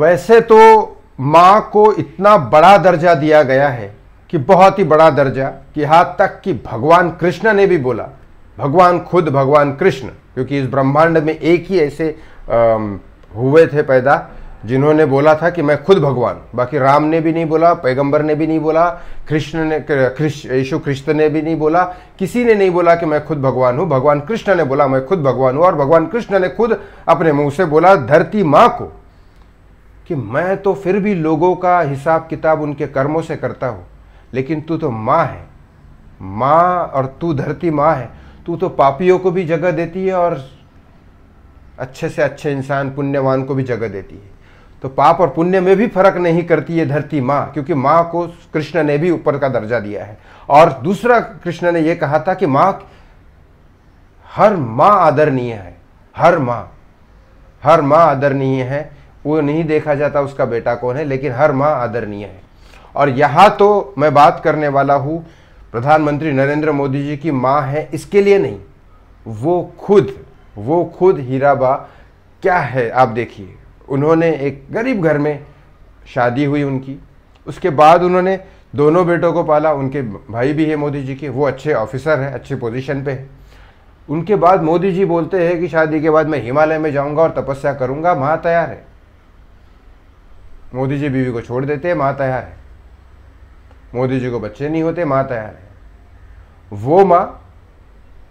वैसे तो माँ को इतना बड़ा दर्जा दिया गया है कि बहुत ही बड़ा दर्जा कि यहाँ तक कि भगवान कृष्ण ने भी बोला भगवान खुद भगवान कृष्ण क्योंकि इस ब्रह्मांड में एक ही ऐसे आ, हुए थे पैदा जिन्होंने बोला था कि मैं खुद भगवान बाकी राम ने भी नहीं बोला पैगंबर ने भी नहीं बोला कृष्ण ने कृष्ण यीशु कृष्ण ने भी नहीं बोला किसी ने नहीं बोला कि मैं खुद भगवान हूँ भगवान कृष्ण ने बोला मैं खुद भगवान हूँ और भगवान कृष्ण ने खुद अपने मुंह से बोला धरती माँ को कि मैं तो फिर भी लोगों का हिसाब किताब उनके कर्मों से करता हूँ लेकिन तू तो माँ है माँ और तू धरती माँ है तू तो पापियों को भी जगह देती है और अच्छे से अच्छे इंसान पुण्यवान को भी जगह देती है तो पाप और पुण्य में भी फर्क नहीं करती है धरती माँ क्योंकि माँ को कृष्ण ने भी ऊपर का दर्जा दिया है और दूसरा कृष्ण ने यह कहा था कि माँ हर माँ आदरणीय है हर माँ हर माँ आदरणीय है वो नहीं देखा जाता उसका बेटा कौन है लेकिन हर माँ आदरणीय है और यहाँ तो मैं बात करने वाला हूँ प्रधानमंत्री नरेंद्र मोदी जी की माँ है इसके लिए नहीं वो खुद वो खुद हीराबा क्या है आप देखिए उन्होंने एक गरीब घर में शादी हुई उनकी उसके बाद उन्होंने दोनों बेटों को पाला उनके भाई भी है मोदी जी के वो अच्छे ऑफिसर हैं अच्छे पोजीशन पे हैं उनके बाद मोदी जी बोलते हैं कि शादी के बाद मैं हिमालय में जाऊंगा और तपस्या करूंगा माँ तैयार है मोदी जी बीवी को छोड़ देते हैं माँ तैयार है मोदी जी को बच्चे नहीं होते माँ तैयार है वो माँ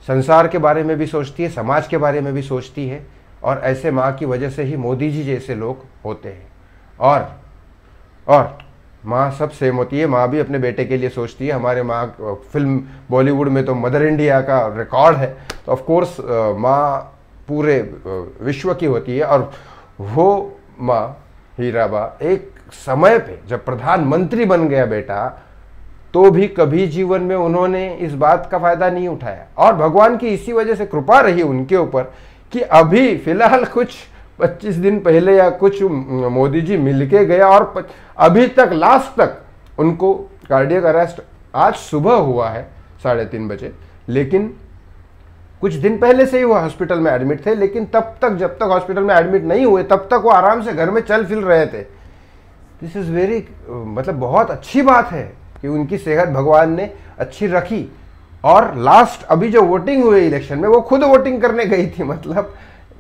संसार के बारे में भी सोचती है समाज के बारे में भी सोचती है और ऐसे माँ की वजह से ही मोदी जी जैसे लोग होते हैं और और माँ सब सेम होती है माँ भी अपने बेटे के लिए सोचती है हमारे माँ फिल्म बॉलीवुड में तो मदर इंडिया का रिकॉर्ड है तो ऑफकोर्स माँ पूरे विश्व की होती है और वो माँ हीराबा एक समय पे जब प्रधानमंत्री बन गया बेटा तो भी कभी जीवन में उन्होंने इस बात का फायदा नहीं उठाया और भगवान की इसी वजह से कृपा रही उनके ऊपर कि अभी फिलहाल कुछ 25 दिन पहले या कुछ मोदी जी मिल के गया और अभी तक लास्ट तक उनको कार्डियक अरेस्ट आज सुबह हुआ है साढ़े तीन बजे लेकिन कुछ दिन पहले से ही वो हॉस्पिटल में एडमिट थे लेकिन तब तक जब तक हॉस्पिटल में एडमिट नहीं हुए तब तक वो आराम से घर में चल फिर रहे थे दिस इज़ वेरी मतलब बहुत अच्छी बात है कि उनकी सेहत भगवान ने अच्छी रखी और लास्ट अभी जो वोटिंग हुई इलेक्शन में वो खुद वोटिंग करने गई थी मतलब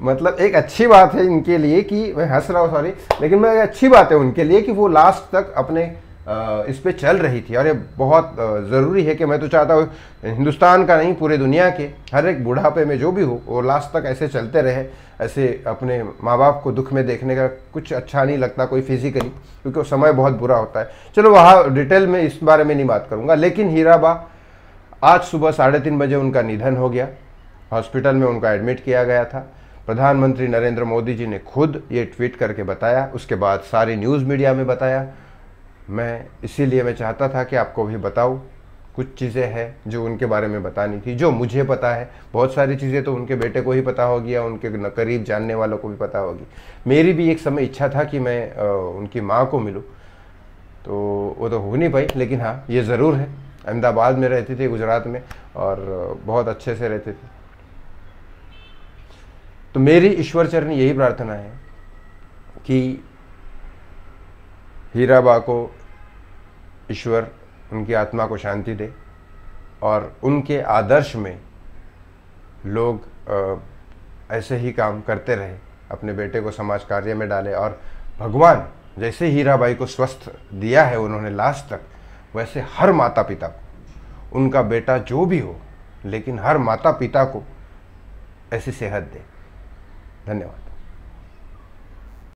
मतलब एक अच्छी बात है इनके लिए कि मैं हंस रहा हूँ सॉरी लेकिन मैं अच्छी बात है उनके लिए कि वो लास्ट तक अपने इस पर चल रही थी और ये बहुत ज़रूरी है कि मैं तो चाहता हूँ हिंदुस्तान का नहीं पूरे दुनिया के हर एक बुढ़ापे में जो भी हो वो लास्ट तक ऐसे चलते रहे ऐसे अपने माँ बाप को दुख में देखने का कुछ अच्छा नहीं लगता कोई फिजिकली क्योंकि वो समय बहुत बुरा होता है चलो वहाँ डिटेल में इस बारे में नहीं बात करूँगा लेकिन हीराबा आज सुबह साढ़े तीन बजे उनका निधन हो गया हॉस्पिटल में उनका एडमिट किया गया था प्रधानमंत्री नरेंद्र मोदी जी ने खुद ये ट्वीट करके बताया उसके बाद सारी न्यूज़ मीडिया में बताया मैं इसीलिए मैं चाहता था कि आपको भी बताऊँ कुछ चीज़ें हैं जो उनके बारे में बतानी थी जो मुझे पता है बहुत सारी चीज़ें तो उनके बेटे को ही पता होगी या उनके करीब जानने वालों को भी पता होगी मेरी भी एक समय इच्छा था कि मैं आ, उनकी माँ को मिलूँ तो वो तो हो नहीं पाई लेकिन हाँ ये ज़रूर है अहमदाबाद में रहती थी गुजरात में और बहुत अच्छे से रहते थे तो मेरी ईश्वरचरण यही प्रार्थना है कि हीराबा को ईश्वर उनकी आत्मा को शांति दे और उनके आदर्श में लोग ऐसे ही काम करते रहे अपने बेटे को समाज कार्य में डाले और भगवान जैसे हीराबाई को स्वस्थ दिया है उन्होंने लास्ट तक वैसे हर माता पिता को उनका बेटा जो भी हो लेकिन हर माता पिता को ऐसी सेहत दे धन्यवाद